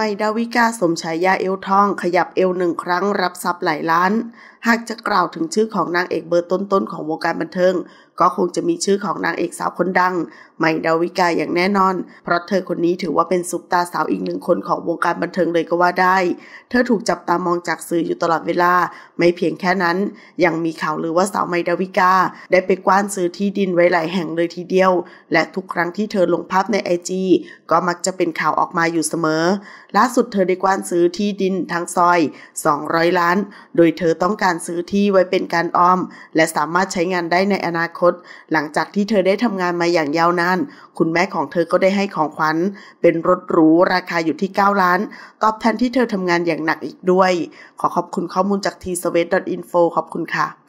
ใหม่ดาวิกาสมฉายาเอวทองขยับเอวหนึ่งครั้งรับทรัพย์หลายล้าน หากจะกล่าวถึงชื่อของนางเอกเบอร์ต้น ๆ ของวงการบันเทิง ก็คงจะมีชื่อของนางเอกสาวคนดังใหม่ดาวิกาอย่างแน่นอน เพราะเธอคนนี้ถือว่าเป็นซุปตาสาวอีกหนึ่งคนของวงการบันเทิงเลยก็ว่าได้ เธอถูกจับตามองจากสื่ออยู่ตลอดเวลา ไม่เพียงแค่นั้น ยังมีข่าวลือว่าสาวใหม่ดาวิกาได้ไปกว้านซื้อที่ดินไว้หลายแห่งเลยทีเดียวและทุกครั้งที่เธอลงภาพในไอจีก็มักจะเป็นข่าวออกมาอยู่เสมอล่าสุดเธอได้กว้านซื้อที่ดินทั้งซอย 200 ล้าน โดยเธอต้องการซื้อที่ไว้เป็นการออม และสามารถใช้งานได้ในอนาคต หลังจากที่เธอได้ทำงานมาอย่างยาวนาน คุณแม่ของเธอก็ได้ให้ของขวัญ เป็นรถหรูราคาอยู่ที่ 9 ล้านตอบแทนที่เธอทำงานอย่างหนักอีกด้วย ขอขอบคุณข้อมูลจาก t s w e t i n f o ขอบคุณค่ะ